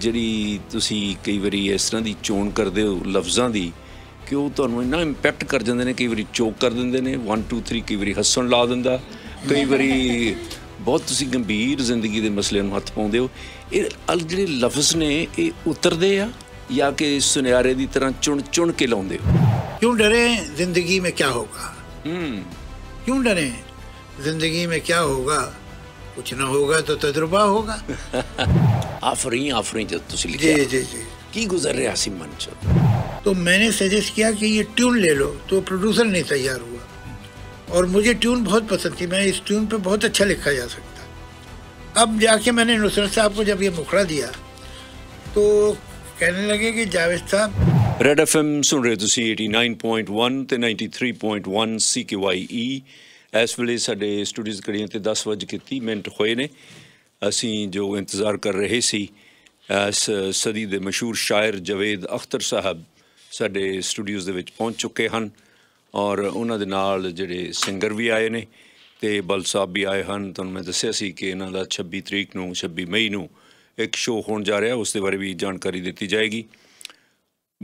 ਜਿਹੜੀ ਤੁਸੀਂ ਕਈ ਵਾਰੀ ਇਸ ਤਰ੍ਹਾਂ ਦੀ ਚੋਣ ਕਰਦੇ ਹੋ ਲਫ਼ਜ਼ਾਂ ਦੀ ਕਿ ਉਹ ਤੁਹਾਨੂੰ ਇੰਨਾ ਇੰਪੈਕਟ ਕਰ ਜਾਂਦੇ ਨੇ ਕਈ ਵਾਰੀ ਚੋਕ ਕਰ ਦਿੰਦੇ ਨੇ 1 2 3 ਕਈ ਵਾਰੀ ਹੱਸਣ ਲਾ ਦਿੰਦਾ ਕਈ ਵਾਰੀ ਬਹੁਤ ਤੁਸੀਂ ਗੰਭੀਰ ਜ਼ਿੰਦਗੀ ਦੇ ਮਸਲਿਆਂ ਨੂੰ ਹੱਥ ਪਾਉਂਦੇ ਹੋ ਇਹ ਜਿਹੜੇ ਲਫ਼ਜ਼ ਨੇ ਇਹ ਉਤਰਦੇ ਆ ਜਾਂ ਕਿ ਸੁਨਿਆਰੇ ਦੀ ਤਰ੍ਹਾਂ ਚੁਣ ਚੁਣ ਕੇ ਲਾਉਂਦੇ ਹੋ ਕਿਉਂ ਡਰੇ ਜ਼ਿੰਦਗੀ ਮੇ ਕੀ ਹੋਗਾ ਹੂੰ ਕਿਉਂ ਡਰੇ ਜ਼ਿੰਦਗੀ ਮੇ ਕੀ ਹੋਗਾ ਕੁਛ ਨਾ ਹੋਗਾ ਤਾਂ ਤਜਰਬਾ ਹੋਗਾ आफरी आफरी जब तुम तो लिखे जी जी जी की गुजर रहे हसीम मंसूर तो मैंने सजेस्ट किया कि ये ट्यून ले लो तो प्रोड्यूसर नहीं तैयार हुआ और मुझे ट्यून बहुत पसंद थी मैं इस ट्यून पे बहुत अच्छा लिखा जा सकता अब जाके मैंने नुसरत साहब को जब ये मुखड़ा दिया तो कहने लगे कि जावेद साहब रेड एफ एम सुन रहे ਤੁਸੀਂ 89.1 ਤੇ 93.1 CKYE ਇਸ ਵੇਲੇ ਸਾਡੇ ਸਟੂਡੀਓਜ਼ ਕੜੀਆਂ ਤੇ 10 ਵਜੇ ਕੇ 30 ਮਿੰਟ ਹੋਏ ਨੇ ਅਸੀਂ ਜੋ ਇੰਤਜ਼ਾਰ ਕਰ ਰਹੇ ਸੀ ਸਦੀ ਦੇ ਮਸ਼ਹੂਰ ਸ਼ਾਇਰ ਜਵੇਦ ਅਖਤਰ ਸਾਹਿਬ ਸਾਡੇ ਸਟੂਡੀਓਜ਼ ਦੇ ਵਿੱਚ ਪਹੁੰਚ ਚੁੱਕੇ ਹਨ ਔਰ ਉਹਨਾਂ ਦੇ ਨਾਲ ਜਿਹੜੇ ਸਿੰਗਰ ਵੀ ਆਏ ਨੇ ਤੇ ਬਲ ਸਾਹਿਬ ਵੀ ਆਏ ਹਨ ਤੁਹਾਨੂੰ ਮੈਂ ਦੱਸਿਆ ਸੀ ਕਿ ਇਹਨਾਂ ਦਾ 26 ਤਰੀਕ ਨੂੰ 26 ਮਈ ਨੂੰ ਇੱਕ ਸ਼ੋਅ ਹੋਣ ਜਾ ਰਿਹਾ ਉਸ ਦੇ ਬਾਰੇ ਵੀ ਜਾਣਕਾਰੀ ਦਿੱਤੀ ਜਾਏਗੀ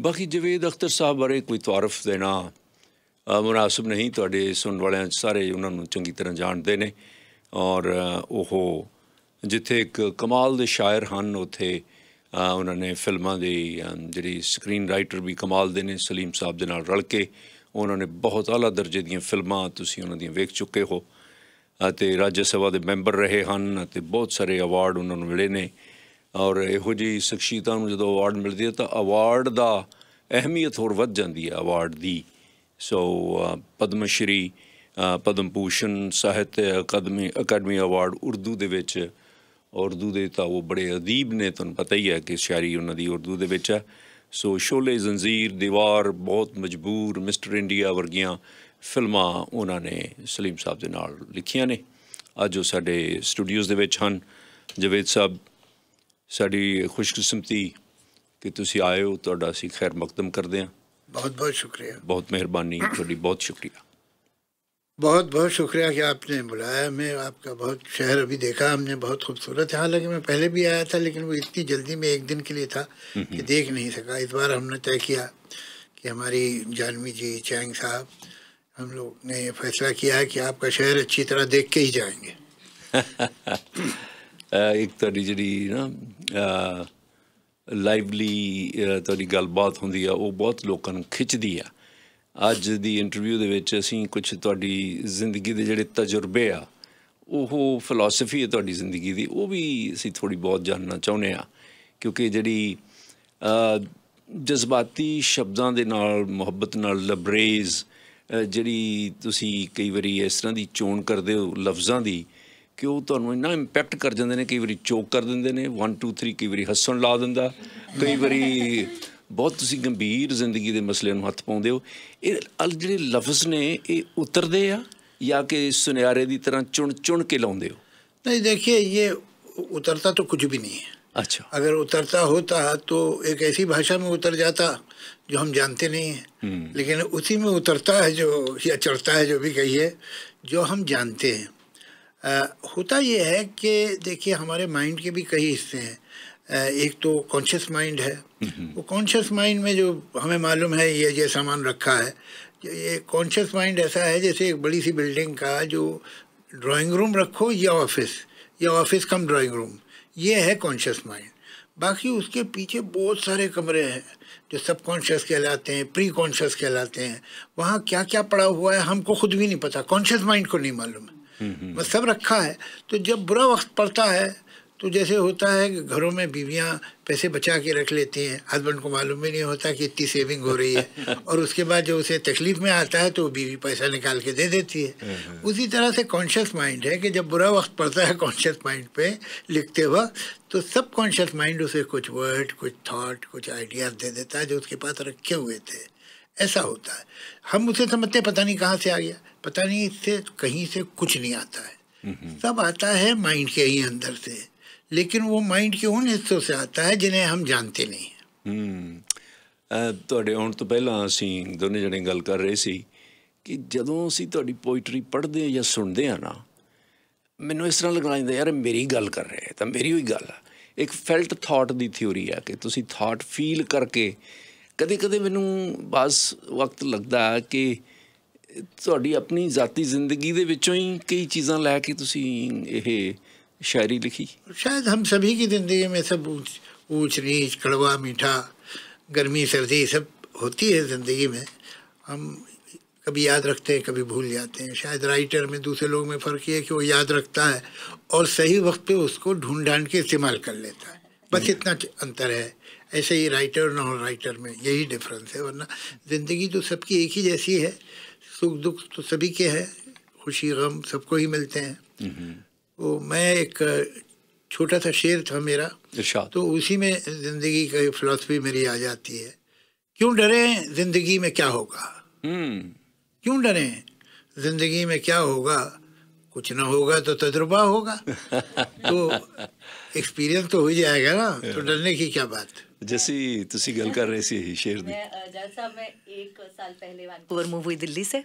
ਬਾਕੀ ਜਵੇਦ ਅਖਤਰ ਸਾਹਿਬ ਬਾਰੇ ਕੋਈ ਤਾਰਫ ਦੇਣਾ ਮੁਨਾਸਬ ਨਹੀਂ ਤੁਹਾਡੇ ਸੁਣਨ ਵਾਲਿਆਂ ਸਾਰੇ ਉਹਨਾਂ ਨੂੰ ਚੰਗੀ ਤਰ੍ਹਾਂ ਜਾਣਦੇ ਨੇ ਔਰ ਉਹ ਜਿੱਥੇ ਇੱਕ ਕਮਾਲ ਦੇ ਸ਼ਾਇਰ ਹਨ ਉਥੇ ਉਹਨਾਂ ਨੇ ਫਿਲਮਾਂ ਦੀ ਜਿਹੜੀ ਸਕਰੀਨ ਰਾਈਟਰ ਵੀ ਕਮਾਲ ਦੇ ਨੇ ਸਲੀਮ ਸਾਹਿਬ ਦੇ ਨਾਲ ਰਲ ਕੇ ਉਹਨਾਂ ਨੇ ਬਹੁਤ ਆਲਾ ਦਰਜੇ ਦੀਆਂ ਫਿਲਮਾਂ ਤੁਸੀਂ ਉਹਨਾਂ ਦੀਆਂ ਵੇਖ ਚੁੱਕੇ ਹੋ ਅਤੇ ਰਾਜ ਸਭਾ ਦੇ ਮੈਂਬਰ ਰਹੇ ਹਨ ਅਤੇ ਬਹੁਤ ਸਾਰੇ ਅਵਾਰਡ ਉਹਨਾਂ ਨੂੰ ਮਿਲੇ ਨੇ ਔਰ ਇਹੋ ਜੀ ਸ਼ਖਸੀਅਤਾਂ ਨੂੰ ਜਦੋਂ ਅਵਾਰਡ ਮਿਲਦੀ ਹੈ ਤਾਂ ਅਵਾਰਡ ਦਾ ਅਹਿਮੀਅਤ ਹੋਰ ਵੱਧ ਜਾਂਦੀ ਹੈ ਅਵਾਰਡ ਦੀ ਸੋ ਪਦਮ ਸ਼੍ਰੀ ਪਦਮ ਭੂਸ਼ਣ ਸਾਹਿਤ ਅਕਾਦਮੀ ਅਕਾਦਮੀ ਅਵਾਰਡ ਉਰਦੂ ਦੇ ਵਿੱਚ ਉਰਦੂ ਦੇ ਤਾਂ ਉਹ ਬੜੇ ਅਦੀਬ ਨੇ ਤੁਹਾਨੂੰ ਪਤਾ ਹੀ ਹੈ ਕਿ ਸ਼ਾਇਰੀ ਉਹਨਾਂ ਦੀ ਉਰਦੂ ਦੇ ਵਿੱਚ ਆ ਸੋ ਸ਼ੋਲੇ ਜ਼ੰਜੀਰ ਦੀਵਾਰ ਬਹੁਤ ਮਜਬੂਰ ਮਿਸਟਰ ਇੰਡੀਆ ਵਰਗੀਆਂ ਫਿਲਮਾਂ ਉਹਨਾਂ ਨੇ ਸਲੀਮ ਸਾਹਿਬ ਦੇ ਨਾਲ ਲਿਖੀਆਂ ਨੇ ਅੱਜ ਉਹ ਸਾਡੇ ਸਟੂਡੀਓਜ਼ ਦੇ ਵਿੱਚ ਹਨ ਜਵੇਦ ਸਾਹਿਬ ਸਾਡੀ ਖੁਸ਼ਕਿਸਮਤੀ ਕਿ ਤੁਸੀਂ ਆਏ ਹੋ ਤੁਹਾਡਾ ਅਸੀਂ ਖੈਰ ਮਕਦਮ ਕਰਦੇ ਹਾਂ ਬਹੁਤ ਬਹੁਤ ਸ਼ੁਕਰੀਆ ਬਹੁਤ ਮਿਹਰਬਾਨੀ ਤੁਹਾਡੀ ਬਹੁਤ ਸ਼ੁਕਰੀਆ बहुत बहुत शुक्रिया कि आपने बुलाया मैं आपका बहुत शहर अभी देखा हमने बहुत खूबसूरत है हालांकि मैं पहले भी आया था लेकिन वो इतनी जल्दी में एक दिन के लिए था हम्म, कि हम्म। देख नहीं सका इस बार हमने तय किया कि हमारी जानवी जी चैंग साहब हम लोग ने फैसला किया है कि आपका शहर अच्छी तरह देख के ही जाएंगे एक तो जी ना लाइवली तो गलबात होंगी बहुत ਆ खिंच दी है ਅੱਜ ਦੀ ਇੰਟਰਵਿਊ ਦੇ ਵਿੱਚ ਅਸੀਂ ਕੁਝ ਤੁਹਾਡੀ ਜ਼ਿੰਦਗੀ ਦੇ ਜਿਹੜੇ ਤਜਰਬੇ ਆ ਉਹ ਫਿਲਾਸਫੀ ਹੈ ਤੁਹਾਡੀ ਜ਼ਿੰਦਗੀ ਦੀ ਉਹ ਵੀ ਅਸੀਂ ਥੋੜੀ ਬਹੁਤ ਜਾਨਣਾ ਚਾਹੁੰਦੇ ਆ ਕਿਉਂਕਿ ਜਿਹੜੀ ਜਜ਼ਬਾਤੀ ਸ਼ਬਦਾਂ ਦੇ ਨਾਲ ਮੁਹੱਬਤ ਨਾਲ ਲਬਰੇਜ਼ ਜਿਹੜੀ ਤੁਸੀਂ ਕਈ ਵਾਰੀ ਇਸ ਤਰ੍ਹਾਂ ਦੀ ਚੋਣ ਕਰਦੇ ਹੋ ਲਫ਼ਜ਼ਾਂ ਦੀ ਕਿ ਉਹ ਤੁਹਾਨੂੰ ਇੰਨਾ ਇੰਪੈਕਟ ਕਰ ਜਾਂਦੇ ਨੇ ਕਈ ਵਾਰੀ ਚੋਕ ਕਰ ਦਿੰਦੇ ਨੇ 1 2 3 ਕਈ ਵਾਰੀ ਹੱਸਣ ਲਾ ਦਿੰਦਾ ਕਈ ਵਾਰੀ बहुत गंभीर ज़िंदगी के ਦੇ में ਨੂੰ ਹੱਥ ਪਾਉਂਦੇ ਹੋ ਇਹ ਜਿਹੜੇ ਲਫ਼ਜ਼ ਨੇ या कि सुनहरे की तरह चुन चुन के लाते हो नहीं देखिए ये उतरता तो कुछ भी नहीं है अच्छा अगर उतरता होता तो एक ऐसी भाषा में उतर जाता जो हम जानते नहीं हैं लेकिन उसी में उतरता है जो या चढ़ता है जो भी कहिए जो हम जानते हैं आ, होता ये है कि देखिए हमारे माइंड के भी कई हिस्से हैं एक तो कॉन्शियस माइंड है हम्म। वो कॉन्शियस माइंड में जो हमें मालूम है ये ये सामान रखा है ये कॉन्शियस माइंड ऐसा है जैसे एक बड़ी सी बिल्डिंग का जो ड्राइंग रूम रखो या ऑफिस या ऑफिस कम ड्राइंग रूम ये है कॉन्शियस माइंड बाकी उसके पीछे बहुत सारे कमरे हैं जो सब कॉन्शियस कहलाते हैं प्री कॉन्शियस कहलाते हैं वहाँ क्या क्या पड़ा हुआ है हमको खुद भी नहीं पता कॉन्शियस माइंड को नहीं मालूम है हम्म, हम्म। बस सब रखा है तो जब बुरा वक्त पड़ता है तो जैसे होता है कि घरों में बीवियाँ पैसे बचा के रख लेती हैं हस्बैंड को मालूम भी नहीं होता कि इतनी सेविंग हो रही है और उसके बाद जो उसे तकलीफ में आता है तो वो बीवी पैसा निकाल के दे देती है हम्म। उसी तरह से कॉन्शियस माइंड है कि जब बुरा वक्त पड़ता है कॉन्शियस माइंड पे लिखते वक्त तो सब कॉन्शियस माइंड उसे कुछ वर्ड कुछ थाट कुछ आइडियाज दे देता है जो उसके पास रखे हुए थे ऐसा होता है हम उसे समझते पता नहीं कहाँ से आ गया पता नहीं इससे कहीं से कुछ नहीं आता है हम्म। सब आता है माइंड के ही अंदर से ਲੇਕਿਨ ਉਹ ਮਾਈਂਡ ਕਿਉਂ ਨਹੀਂ ਇਸ ਤੋਂ ਸੇ ਆਤਾ ਹੈ जिन्हें ਹਮ ਜਾਣਤੇ ਨਹੀਂ ਹਮ ਤੁਹਾਡੇ ਆਉਣ ਤੋਂ ਪਹਿਲਾਂ ਅਸੀਂ ਦੋਨੇ ਜਣੇ ਗੱਲ ਕਰ ਰਹੇ ਸੀ ਕਿ ਜਦੋਂ ਅਸੀਂ ਤੁਹਾਡੀ ਪੋਇਟਰੀ ਪੜ੍ਹਦੇ ਆ ਜਾਂ ਸੁਣਦੇ ਆ ਨਾ ਮੈਨੂੰ ਇਸ ਤਰ੍ਹਾਂ ਲੱਗਣਾ ਜਾਂਦਾ ਯਾਰ ਮੇਰੀ ਗੱਲ ਕਰ ਰਹੇ ਤਾਂ ਮੇਰੀ ਹੀ ਗੱਲ ਆ ਇੱਕ ਫੈਲਟ ਥਾਟ ਦੀ ਥਿਉਰੀ ਆ ਕਿ ਤੁਸੀਂ ਥਾਟ ਫੀਲ ਕਰਕੇ ਕਦੇ-ਕਦੇ ਮੈਨੂੰ ਬਸ ਵਕਤ ਲੱਗਦਾ ਕਿ ਤੁਹਾਡੀ ਆਪਣੀ ਜ਼ਾਤੀ ਜ਼ਿੰਦਗੀ ਦੇ ਵਿੱਚੋਂ ਹੀ ਕਈ ਚੀਜ਼ਾਂ ਲੈ ਕੇ ਤੁਸੀਂ ਇਹ शायरी लिखी शायद हम सभी की ज़िंदगी में सब ऊँच ऊँच नीच कड़वा मीठा गर्मी सर्दी सब होती है ज़िंदगी में हम कभी याद रखते हैं कभी भूल जाते हैं शायद राइटर में दूसरे लोग में फ़र्क ये है कि वो याद रखता है और सही वक्त पे उसको ढूंढ ढांड के इस्तेमाल कर लेता है बस हम्म। इतना अंतर है ऐसे ही राइटर और नॉन राइटर में यही डिफरेंस है वरना ज़िंदगी तो सबकी एक ही जैसी है सुख दुख तो सभी के हैं खुशी गम सबको ही मिलते हैं हम्म। वो तो मैं एक छोटा सा शेर था मेरा तो उसी में ज़िंदगी का फिलोसफी मेरी आ जाती है क्यों डरें ज़िंदगी में क्या होगा हम्म। क्यों डरे ज़िंदगी में क्या होगा कुछ ना होगा तो तजुर्बा होगा तो एक्सपीरियंस तो हो जाएगा ना तो डरने की क्या बात जैसी तुसी गल कर रहे ਸੀ शेर ਦੀ ਮੈਂ ਜਲਸਾ मैं एक साल पहले वैंकूवर मूव हुई दिल्ली से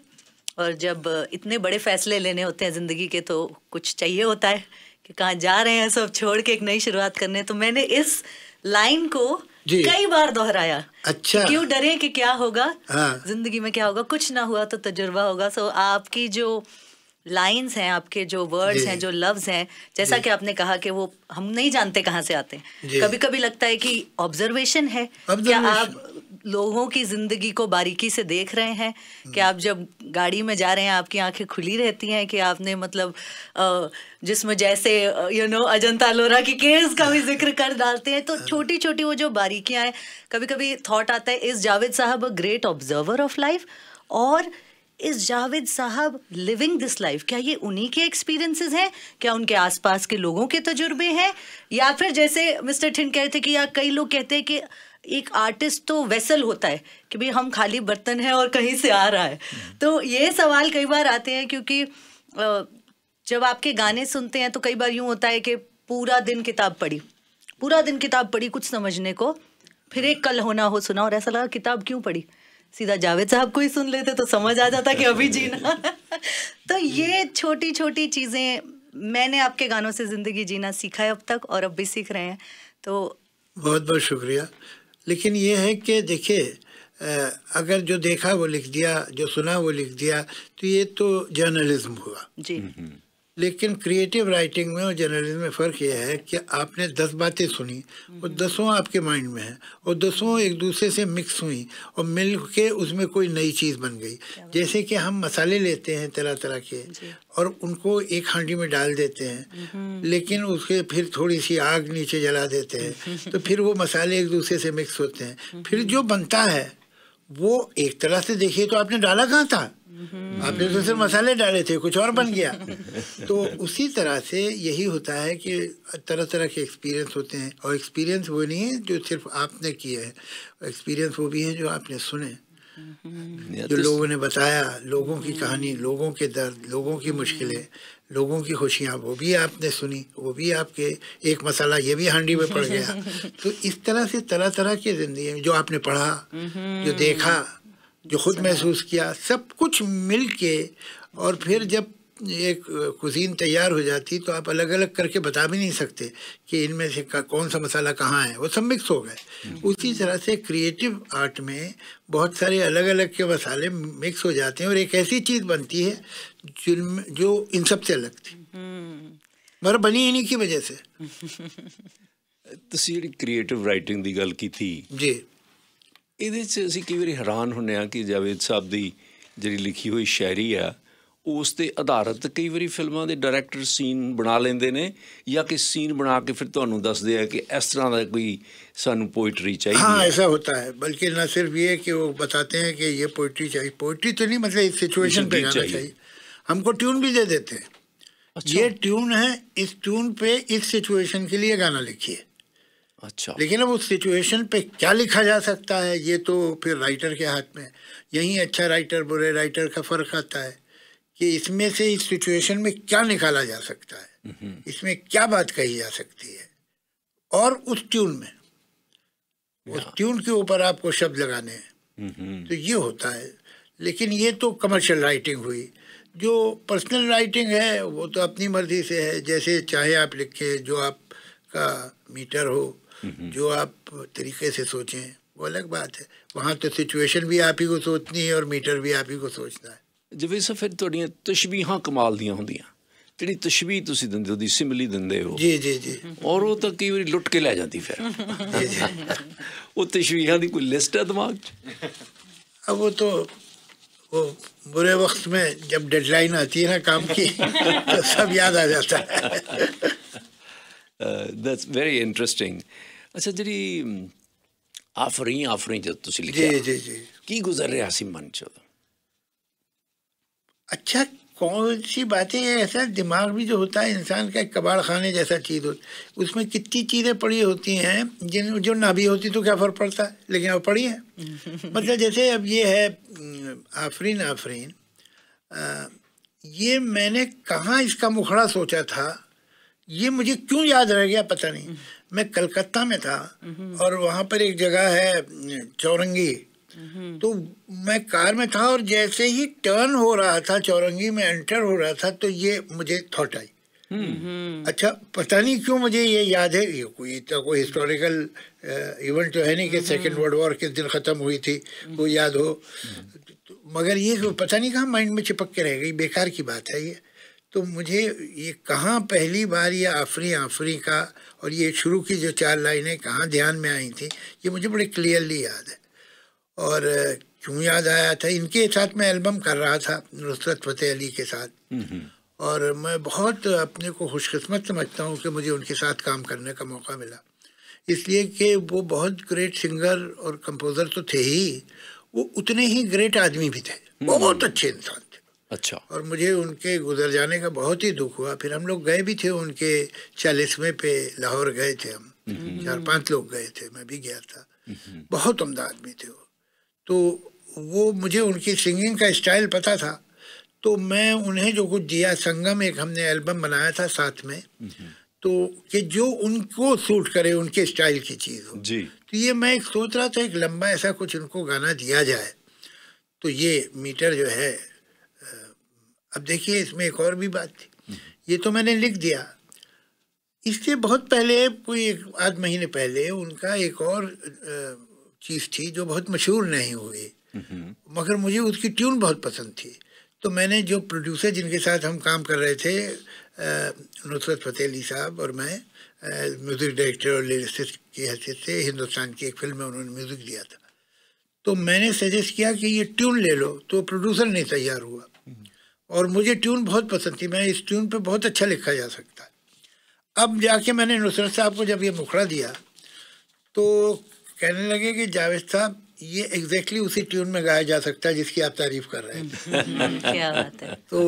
और जब इतने बड़े फैसले लेने होते हैं ज़िंदगी के तो कुछ चाहिए होता है कि कहाँ जा रहे हैं सब छोड़ के एक नई शुरुआत करने तो मैंने इस लाइन को कई बार दोहराया अच्छा क्यों डरे कि क्या होगा हाँ। जिंदगी में क्या होगा कुछ ना हुआ तो तजुर्बा होगा सो आपकी जो लाइंस हैं आपके जो वर्ड्स हैं जो लव्स हैं जैसा कि आपने कहा कि वो हम नहीं जानते कहाँ से आते हैं कभी कभी लगता है कि ऑब्जर्वेशन है क्या आप लोगों की ज़िंदगी को बारीकी से देख रहे हैं कि आप जब गाड़ी में जा रहे हैं आपकी आंखें खुली रहती हैं कि आपने मतलब जिसमें जैसे यू नो अजंता लोरा की केस का भी जिक्र कर डालते हैं तो हाँ। छोटी छोटी वो जो बारीकियाँ हैं कभी कभी थॉट आता है इस जावेद साहब a great observer of life और इस जावेद साहब लिविंग दिस लाइफ क्या ये उन्हीं के एक्सपीरियंसेस हैं क्या उनके आसपास के लोगों के तजुर्बे हैं या फिर जैसे मिस्टर ठिन कहते कि या कई लोग कहते हैं कि एक आर्टिस्ट तो वेसल होता है कि भाई हम खाली बर्तन है और कहीं से आ रहा है तो ये सवाल कई बार आते हैं क्योंकि जब आपके गाने सुनते हैं तो कई बार यूं होता है कि पूरा दिन किताब पढ़ी पूरा दिन किताब पढ़ी कुछ समझने को फिर एक कल होना हो सुना और ऐसा लगा किताब क्यों पढ़ी सीधा जावेद साहब को ही सुन लेते तो समझ आ जाता कि अभी जीना तो ये छोटी छोटी चीज़ें मैंने आपके गानों से ज़िंदगी जीना सीखा है अब तक और अब भी सीख रहे हैं तो बहुत बहुत शुक्रिया लेकिन ये है कि देखिए अगर जो देखा वो लिख दिया जो सुना वो लिख दिया तो ये तो जर्नलिज्म हुआ जी हम्म, हम्म। लेकिन क्रिएटिव राइटिंग में और जर्नलिज्म में फ़र्क यह है कि आपने दस बातें सुनी और हम्म। दसों आपके माइंड में हैं और दसों एक दूसरे से मिक्स हुई और मिल के उसमें कोई नई चीज़ बन गई जैसे कि हम मसाले लेते हैं तरह तरह के और उनको एक हांडी में डाल देते हैं हम्म। लेकिन उसके फिर थोड़ी सी आग नीचे जला देते हैं तो फिर वो मसाले एक दूसरे से मिक्स होते हैं फिर हम्म। जो बनता है वो एक तरह से देखिए तो आपने डाला कहाँ था हम्म। आपने तो सिर्फ मसाले डाले थे कुछ और बन गया तो उसी तरह से यही होता है कि तरह तरह के एक्सपीरियंस होते हैं और एक्सपीरियंस वो नहीं है जो सिर्फ आपने किए हैं एक्सपीरियंस वो भी है जो आपने सुने हम्म। जो तो लोगों ने बताया लोगों की हम्म। कहानी लोगों के दर्द लोगों की मुश्किलें लोगों की खुशियाँ वो भी आपने सुनी वो भी आपके एक मसाला ये भी हांडी में पड़ गया तो इस तरह से तरह तरह की ज़िंदगी जो आपने पढ़ा जो देखा जो खुद अच्छा। महसूस किया सब कुछ मिल के और फिर जब एक कुजीन तैयार हो जाती तो आप अलग अलग करके बता भी नहीं सकते कि इनमें से कौन सा मसाला कहाँ है वो सब मिक्स हो गए हम्म। उसी तरह से क्रिएटिव आर्ट में बहुत सारे अलग अलग के मसाले मिक्स हो जाते हैं और एक ऐसी चीज़ बनती है जिनमें जो इन सब से अलग थी हम्म। मगर बनी इन्हीं की वजह से ਤੁਸੀਂ क्रिएटिव राइटिंग की गल की थी जी ये 'ਚ कई बार हैरान ਹੈਰਾਨ कि जावेद साहब की ਸਾਹਿਬ लिखी हुई शायरी है उसते आधारित कई बार फिल्मों के ਵਾਰੀ सीन बना लेंगे ने या कि सीन बना के फिर ਬਣਾ ਕੇ ਫਿਰ ਤੁਹਾਨੂੰ ਦੱਸਦੇ ਆ ਕਿ ਇਸ ਤਰ੍ਹਾਂ ਦਾ ਕੋਈ चाहिए हाँ ऐसा होता है बल्कि ना सिर्फ ये कि वो बताते हैं कि ये पोइट्री चाहिए पोइट्री तो नहीं मतलब इस सिचुएशन पर चाहिए।, चाहिए हमको ट्यून भी दे देते हैं अच्छा। ये ट्यून है इस ट्यून पे इस सिचुएशन के लिए गाना लिखिए अच्छा लेकिन अब उस सिचुएशन पे क्या लिखा जा सकता है ये तो फिर राइटर के हाथ में यही अच्छा राइटर बुरे राइटर का फ़र्क आता है कि इसमें से इस सिचुएशन में क्या निकाला जा सकता है हम्म। इसमें क्या बात कही जा सकती है और उस ट्यून में उस ट्यून के ऊपर आपको शब्द लगाने हैं हम्म। तो ये होता है लेकिन ये तो कमर्शियल राइटिंग हुई जो पर्सनल राइटिंग है वो तो अपनी मर्जी से है जैसे चाहे आप लिखें जो आपका मीटर हो जो आप तरीके से सोचें वो अलग बात है वहाँ तो सिचुएशन भी आप ही को सोचनी है और मीटर भी आप ही को सोचना है जब इस फिर थोड़ी तशबीह कमाल ਹੁੰਦੀਆਂ होंगे जी ਤੁਸੀਂ ਦਿੰਦੇ ਹੋ ਦੀ ਸਿਮਲੀ जी ਹੋ ਜੀ ਜੀ ਜੀ ਔਰ ਉਹ ਤਾਂ ਕਈ ਵਾਰੀ ਲੁੱਟ ਕੇ ਲੈ ਜਾਂਦੀ ਫਿਰ ਉਹ ਤਸ਼ਬੀਹਾਂ ਦੀ ਕੋਈ ਲਿਸਟ ਹੈ ਦਿਮਾਗ अब वो तो वो बुरे वक्त में जब डेडलाइन आती है ना काम की तो सब याद आ जाता है दैट्स वेरी इंटरेस्टिंग अच्छा हम्म, जी ਆਫਰੀ ਆਫਰੀ ਜਦ ਤੁਸੀਂ ਲਿਖਿਆ ਜੀ ਜੀ ਜੀ ਕੀ ਗੁਜ਼ਰ ਰਿਹਾ ਸੀ ਮਨ ਚ अच्छा कौन सी बातें ऐसा दिमाग भी जो होता है इंसान का एक कबाड़ खाने जैसा चीज़ हो उसमें कितनी चीज़ें पड़ी होती हैं जिन जो ना भी होती तो क्या फ़र्क पड़ता है लेकिन वो पड़ी है मतलब जैसे अब ये है हम्म, आफरीन आफरीन ये मैंने कहाँ इसका मुखड़ा सोचा था ये मुझे क्यों याद रह गया पता नहीं हम्म। मैं कलकत्ता में था हम्म। और वहाँ पर एक जगह है चौरंगी हम्म। तो मैं कार में था और जैसे ही टर्न हो रहा था चौरंगी में एंटर हो रहा था तो ये मुझे थॉट आई हम्म। अच्छा पता नहीं क्यों मुझे ये याद है ये कोई इतना तो कोई हिस्टोरिकल इवेंट तो है नहीं कि सेकेंड वर्ल्ड वॉर किस दिन ख़त्म हुई थी वो याद हो मगर ये पता नहीं कहाँ माइंड में चिपक के रह गई बेकार की बात है ये तो मुझे ये कहाँ पहली बार ये आफरी आफरी का और ये शुरू की जो चार लाइनें कहाँ ध्यान में आई थी ये मुझे बड़े क्लियरली याद है और क्यों याद आया था इनके साथ मैं एल्बम कर रहा था नुसरत फतेह अली के साथ और मैं बहुत अपने को खुशकस्मत समझता हूँ कि मुझे उनके साथ काम करने का मौका मिला इसलिए कि वो बहुत ग्रेट सिंगर और कंपोज़र तो थे ही वो उतने ही ग्रेट आदमी भी थे हम्म। बहुत अच्छे इंसान अच्छा और मुझे उनके गुजर जाने का बहुत ही दुख हुआ फिर हम लोग गए भी थे उनके चालीसवें पे लाहौर गए थे हम हम्म। चार पांच लोग गए थे मैं भी गया था हम्म। बहुत उमदा आदमी थे वो तो वो मुझे उनकी सिंगिंग का स्टाइल पता था तो मैं उन्हें जो कुछ दिया संगम एक हमने एल्बम बनाया था साथ में हम्म। तो कि जो उनको सूट करे उनके स्टाइल की चीज़ हो जी। तो ये मैं एक सोच रहा था एक लंबा ऐसा कुछ उनको गाना दिया जाए तो ये मीटर जो है अब देखिए इसमें एक और भी बात थी ये तो मैंने लिख दिया इससे बहुत पहले कोई एक आध महीने पहले उनका एक और चीज़ थी जो बहुत मशहूर नहीं हुई मगर मुझे उसकी ट्यून बहुत पसंद थी तो मैंने जो प्रोड्यूसर जिनके साथ हम काम कर रहे थे नुसरत फतेह अली साहब और मैं म्यूज़िक डायरेक्टर और लिरिस्ट की हैसियत से हिंदुस्तान की एक फिल्म में उन्होंने म्यूज़िक दिया था तो मैंने सजेस्ट किया कि ये ट्यून ले लो तो प्रोड्यूसर नहीं तैयार हुआ और मुझे ट्यून बहुत पसंद थी मैं इस ट्यून पे बहुत अच्छा लिखा जा सकता है अब जाके मैंने नुसरत साहब को जब ये मुखड़ा दिया तो कहने लगे कि जावेद साहब ये एग्जैक्टली exactly उसी ट्यून में गाया जा सकता है जिसकी आप तारीफ कर रहे हैं क्या बात है तो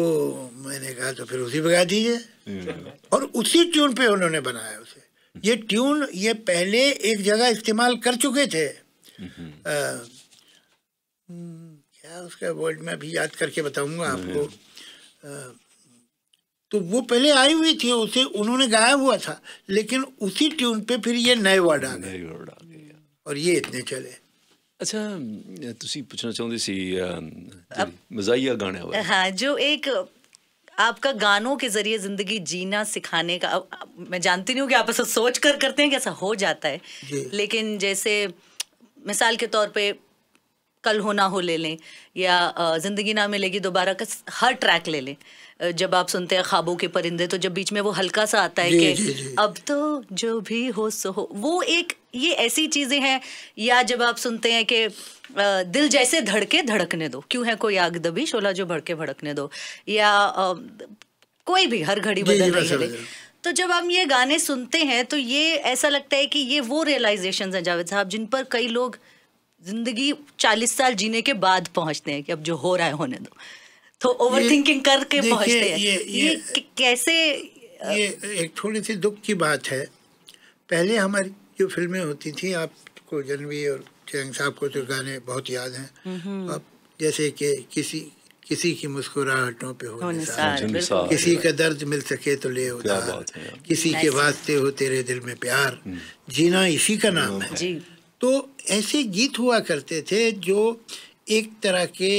मैंने कहा तो फिर उसी पर गा दीजिए हम्म। और उसी ट्यून पे उन्होंने बनाया उसे ये ट्यून ये पहले एक जगह इस्तेमाल कर चुके थे आ, हम्म। हम्म, क्या उसका वर्ड मैं अभी याद करके बताऊंगा आपको तो वो पहले आई हुई थी उसे उन्होंने गाया हुआ था लेकिन उसी ट्यून पे फिर ये नए वर्ड आ गए और ये इतने चले अच्छा तुसी पूछना ਚਾਹੁੰਦੇ सी मजाइया गाने ਬਾਰੇ हाँ जो एक आपका गानों के जरिए ज़िंदगी जीना सिखाने का मैं जानती नहीं हूँ कि आप ऐसा सोच कर करते हैं कि ऐसा हो जाता है लेकिन जैसे मिसाल के तौर पे कल होना हो ले लें या ज़िंदगी ना मिलेगी दोबारा का हर ट्रैक ले लें जब आप सुनते हैं ख्वाबों के परिंदे तो जब बीच में वो हल्का सा आता है कि अब तो जो भी हो सो हो वो एक ये ऐसी चीज़ें हैं या जब आप सुनते हैं कि दिल जैसे धड़के धड़कने दो क्यों है कोई आग दबी शोला जो भड़के भड़कने दो या कोई भी हर घड़ी बदल रही है तो जब हम ये गाने सुनते हैं तो ये ऐसा लगता है कि ये वो रियलाइजेशन है जावेद साहब जिन पर कई लोग जिंदगी चालीस साल जीने के बाद पहुंचते हैं कि अब जो हो रहा है होने दो तो ओवर थिंकिंग करके पहुंचते हैं ये, ये, ये कैसे ये एक थोड़ी सी दुख की बात है पहले हमारी जो फिल्में होती थी आपको जनवी और चैंग साहब को तो गाने बहुत याद हैं हम्म। अब जैसे कि किसी किसी की मुस्कुराहटों पे हो किसी का दर्द मिल सके तो ले उदार किसी के वास्ते हो तेरे दिल में प्यार हम्म। जीना इसी का नाम हम्म। है तो ऐसे गीत हुआ करते थे जो एक तरह के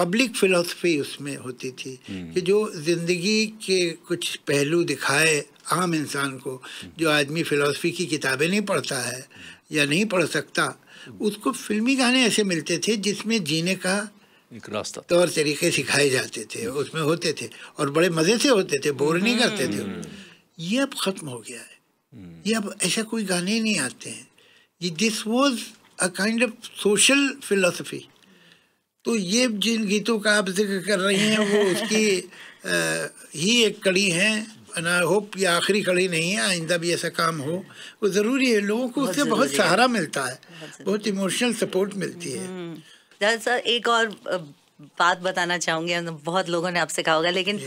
पब्लिक फिलोसफी उसमें होती थी हम्म। कि जो ज़िंदगी के कुछ पहलू दिखाए आम इंसान को हम्म। जो आदमी फ़िलासफ़ी की किताबें नहीं पढ़ता है या नहीं पढ़ सकता हम्म। उसको फिल्मी गाने ऐसे मिलते थे जिसमें जीने का एक रास्ता तौर तो तरीके सिखाए जाते थे उसमें होते थे और बड़े मज़े से होते थे बोर नहीं करते थे ये अब ख़त्म हो गया है ये अब ऐसा कोई गाने नहीं आते हैं this was a kind of social philosophy तो ये जिन गीतों का आप जिक्र कर रहे हैं वो उसकी आ, ही एक कड़ी है आई होप ये आखिरी कड़ी नहीं है आइंदा भी ऐसा काम हो वो ज़रूरी है लोगों को उससे बहुत सहारा मिलता है बहुत इमोशनल सपोर्ट मिलती है हम्म। सर एक और बात बताना चाहूँगी मतलब बहुत लोगों ने आपसे कहा होगा लेकिन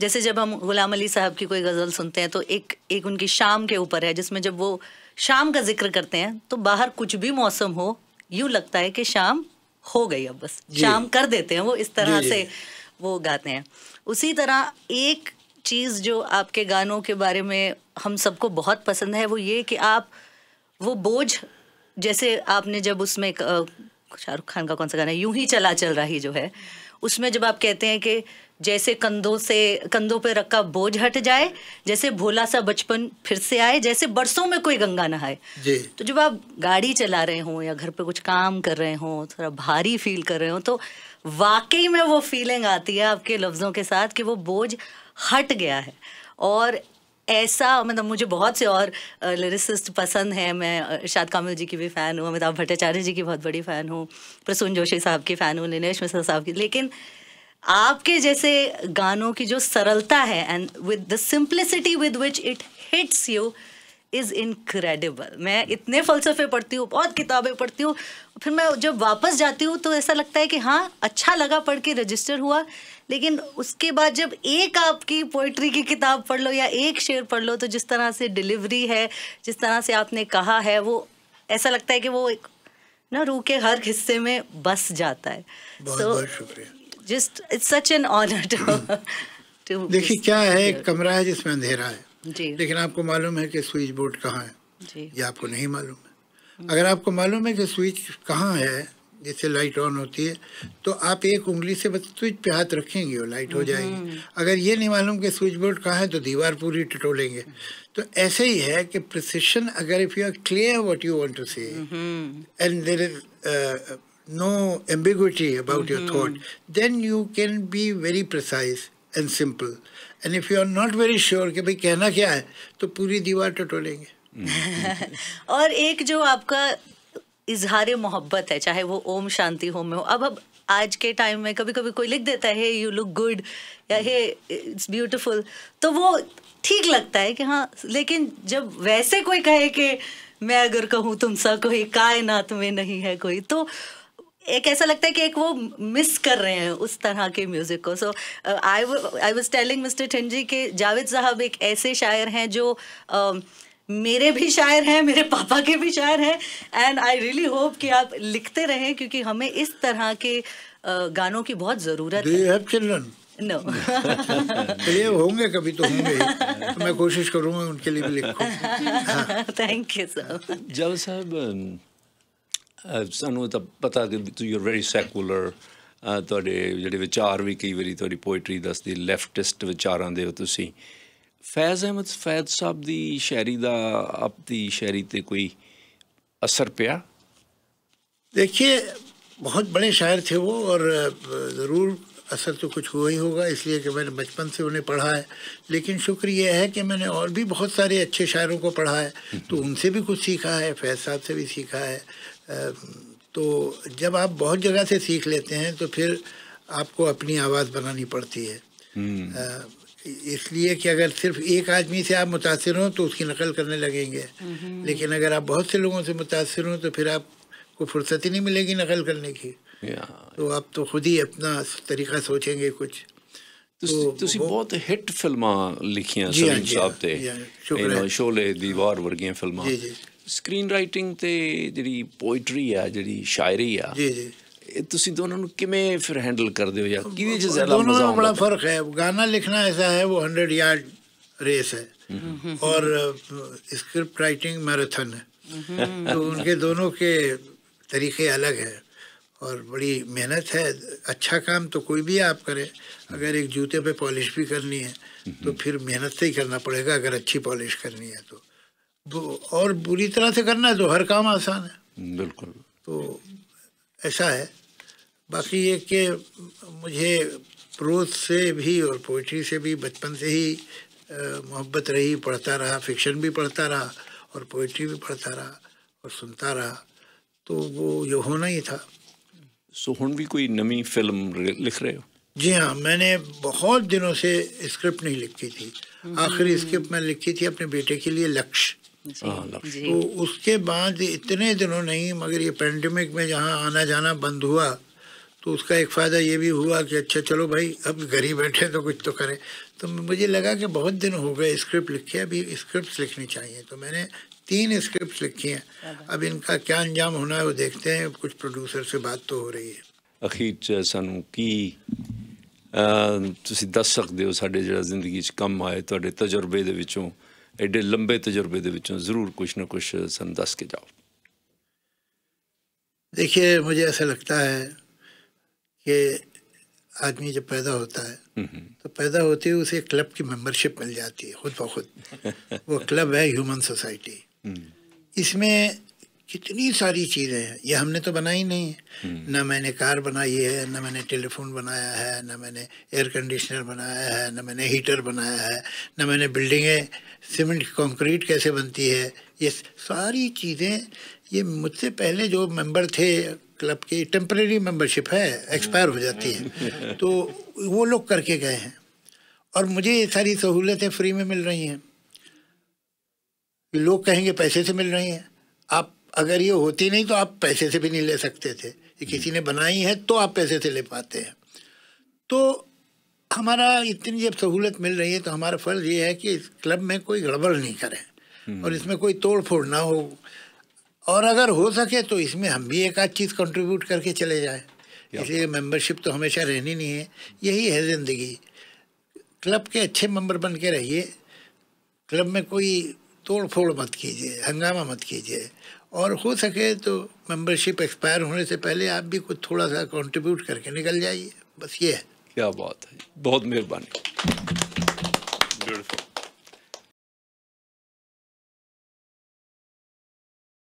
जैसे जब हम गुलाम अली साहब की कोई गज़ल सुनते हैं तो एक एक उनकी शाम के ऊपर है जिसमें जब वो शाम का जिक्र करते हैं तो बाहर कुछ भी मौसम हो यू लगता है कि शाम हो गई अब बस शाम कर देते हैं वो इस तरह से वो गाते हैं उसी तरह एक चीज़ जो आपके गानों के बारे में हम सबको बहुत पसंद है वो ये कि आप वो बोझ जैसे आपने जब उसमें शाहरुख खान का कौन सा गाना है यूं ही चला चल ही जो है उसमें जब आप कहते हैं कि जैसे कंधों से कंधों पर रखा बोझ हट जाए जैसे भोला सा बचपन फिर से आए जैसे बरसों में कोई गंगा नहाए तो जब आप गाड़ी चला रहे हों या घर पे कुछ काम कर रहे हों थोड़ा भारी फील कर रहे हों तो वाकई में वो फीलिंग आती है आपके लफ्ज़ों के साथ कि वो बोझ हट गया है और ऐसा मतलब मुझे बहुत से और लिरिसिस्ट पसंद हैं मैं इर्शाद कामिल जी की भी फ़ैन हूँ अमिताभ भट्टाचार्य जी की बहुत बड़ी फ़ैन हूँ प्रसून जोशी साहब की फ़ैन हूँ निनेश मिश्रा साहब की लेकिन आपके जैसे गानों की जो सरलता है and with the simplicity with which it hits you is incredible मैं इतने फलसफे पढ़ती हूँ बहुत किताबें पढ़ती हूँ फिर मैं जब वापस जाती हूँ तो ऐसा लगता है कि हाँ अच्छा लगा पढ़ के रजिस्टर हुआ लेकिन उसके बाद जब एक आपकी पोइट्री की किताब पढ़ लो या एक शेर पढ़ लो तो जिस तरह से डिलीवरी है जिस तरह से आपने कहा है वो ऐसा लगता है कि वो एक ना रू के हर हिस्से में बस जाता है so just it's such an honour to देखिए क्या है एक कमरा है जिसमें अंधेरा है जी लेकिन आपको मालूम है कि स्विच बोर्ड कहाँ है जी ये आपको नहीं मालूम है अगर आपको मालूम है कि स्विच कहाँ है जैसे लाइट ऑन होती है तो आप एक उंगली से बस स्विच पे हाथ रखेंगे और लाइट हो हम्म, जाएगी हम्म, हम्म। अगर ये नहीं मालूम कि स्विच बोर्ड कहाँ है तो दीवार पूरी टटोलेंगे तो ऐसे ही है कि प्रसिशन अगर if you are clear what you want to say and there is no ambiguity about your thought then you can be very precise and simple and if you are not very sure कि भाई कहना क्या है तो पूरी दीवार टटोलेंगे और एक जो आपका इजहार मोहब्बत है चाहे वो ओम शांति होम में हो अब अब आज के टाइम में कभी कभी कोई लिख देता है यू लुक गुड या हे इट्स ब्यूटिफुल तो वो ठीक लगता है कि हाँ लेकिन जब वैसे कोई कहे कि मैं अगर कहूँ तुम सा कोई कायनात में नहीं है कोई तो एक ऐसा लगता है कि एक वो मिस कर रहे हैं उस तरह के म्यूज़िक को so I I was telling mister ठिंजी के जावेद साहब एक ऐसे शायर हैं जो uh, मेरे भी शायर हैं मेरे पापा के भी शायर हैं एंड आई रियली होप कि आप लिखते रहें क्योंकि हमें इस तरह के गानों की बहुत ज़रूरत है चिल्ड्रन नो तो ये होंगे कभी तो होंगे तो मैं कोशिश करूंगा उनके लिए भी लिखूं थैंक यू सर जब साहब ਸਾਨੂੰ ਤਾਂ ਪਤਾ ਕਿ ਯੂ ਆਰ ਵੈਰੀ ਸੈਕੂਲਰ ਤੁਹਾਡੇ ਜਿਹੜੇ ਵਿਚਾਰ ਵੀ ਕਈ ਵਾਰੀ ਤੁਹਾਡੀ ਪੋਇਟਰੀ ਦੱਸਦੀ ਲੈਫਟਿਸਟ ਵਿਚਾਰਾਂ ਦੇ ਹੋ ਤੁਸੀਂ फैज़ अहमद फैज साहब की शायरी का आपकी शायरी पर कोई असर पिया देखिए बहुत बड़े शायर थे वो और ज़रूर असर तो कुछ हुआ ही होगा इसलिए कि मैंने बचपन से उन्हें पढ़ा है लेकिन शुक्र यह है कि मैंने और भी बहुत सारे अच्छे शायरों को पढ़ा है हम्म। तो उनसे भी कुछ सीखा है फैज साहब से भी सीखा है तो जब आप बहुत जगह से सीख लेते हैं तो फिर आपको अपनी आवाज़ बनानी पड़ती है हम्म। इसलिए कि अगर सिर्फ एक आदमी से आप मुतासर हों तो उसकी नकल करने लगेंगे लेकिन अगर आप बहुत से लोगों से मुतासर हों तो फिर आपको फुर्सत ही नहीं मिलेगी नकल करने की तो आप तो खुद ही अपना तरीका सोचेंगे कुछ ਤੁਸੀਂ ਬਹੁਤ ਹਿੱਟ ਫਿਲਮਾਂ ਲਿਖੀਆਂ ਸਲੀਮ ਸਾਹਿਬ ਤੇ ਸ਼ੋਲੇ ਦੀ ਵਾਰ ਵਰਗੀਆਂ ਫਿਲਮਾਂ ਸਕਰੀਨ ਤੁਸੀਂ ਦੋਨਾਂ ਨੂੰ ਕਿਵੇਂ ਫਿਰ ਹੈਂਡਲ ਕਰਦੇ ਹੋ ਜਾਂ ਕਿਹਦੇ ਚ ਜ਼ਿਆਦਾ ਮਜ਼ਾ ਆਉਂਦਾ ਦੋਨਾਂ ਦਾ ਬੜਾ ਫਰਕ ਹੈ ਗਾਣਾ ਲਿਖਣਾ ਐਸਾ रेस है और स्क्रिप्ट राइटिंग मैराथन है तो उनके दोनों के तरीके अलग हैं और बड़ी मेहनत है अच्छा काम तो कोई भी आप करें अगर एक जूते पे पॉलिश भी करनी है तो फिर मेहनत से ही करना पड़ेगा अगर अच्छी पॉलिश करनी है तो और बुरी तरह से करना है तो हर काम आसान है बिल्कुल तो ऐसा है बाकी ये कि मुझे प्रोज से भी और पोइट्री से भी बचपन से ही मोहब्बत रही पढ़ता रहा फिक्शन भी पढ़ता रहा और पोइट्री भी पढ़ता रहा और सुनता रहा तो वो जो होना ही था सो so, भी कोई नवी फिल्म लिख रहे हो जी हाँ मैंने बहुत दिनों से स्क्रिप्ट नहीं लिखी थी आखिरी स्क्रिप्ट मैं लिखी थी अपने बेटे के लिए लक्ष्य हाँ, तो उसके बाद इतने दिनों नहीं मगर ये पेंडेमिक में जहाँ आना जाना बंद हुआ तो उसका एक फ़ायदा ये भी हुआ कि अच्छा चलो भाई अब घर ही बैठे तो कुछ तो करें तो मुझे लगा कि बहुत दिन हो गए स्क्रिप्ट लिखे अभी स्क्रिप्ट लिखनी चाहिए तो मैंने तीन स्क्रिप्ट लिखी हैं अच्छा। अब इनका क्या अंजाम होना है वो देखते हैं कुछ प्रोड्यूसर से बात तो हो रही है अखीर ਚ की दस सकते हो साढ़े जरा जिंदगी कम आए थोड़े ਕੰਮ ਆਏ एडे लंबे तजुर्बे ज़रूर कुछ ना कुछ ਦੇ ਵਿੱਚੋਂ ਜ਼ਰੂਰ ਕੁਝ देखिए मुझे ऐसा लगता है कि आदमी जब पैदा होता है तो पैदा होते ही उसे क्लब की मेंबरशिप मिल जाती है खुद ब खुद वो क्लब है ह्यूमन सोसाइटी इसमें कितनी सारी चीज़ें हैं ये हमने तो बनाई नहीं है हम्म। ना मैंने कार बनाई है ना मैंने टेलीफोन बनाया है ना मैंने एयर कंडीशनर बनाया है ना मैंने हीटर बनाया है ना मैंने बिल्डिंगें सीमेंट कंक्रीट कैसे बनती है ये सारी चीज़ें ये मुझसे पहले जो मेंबर थे क्लब की टेम्प्रेरी मेंबरशिप है एक्सपायर हो जाती है तो वो लोग करके गए हैं और मुझे ये सारी सहूलियतें फ्री में मिल रही हैं लोग कहेंगे पैसे से मिल रही हैं आप अगर ये होती नहीं तो आप पैसे से भी नहीं ले सकते थे ये किसी ने बनाई है तो आप पैसे से ले पाते हैं तो हमारा इतनी जब सहूलत मिल रही है तो हमारा फर्ज ये है कि इस क्लब में कोई गड़बड़ नहीं करें और इसमें कोई तोड़ फोड़ ना हो और अगर हो सके तो इसमें हम भी एक आध चीज़ कंट्रीब्यूट करके चले जाएं इसलिए मेंबरशिप तो हमेशा रहनी नहीं है यही है ज़िंदगी क्लब के अच्छे मेंबर बन के रहिए क्लब में कोई तोड़ फोड़ मत कीजिए हंगामा मत कीजिए और हो सके तो मेंबरशिप एक्सपायर होने से पहले आप भी कुछ थोड़ा सा कंट्रीब्यूट करके निकल जाइए बस ये है क्या बात है बहुत मेहरबानी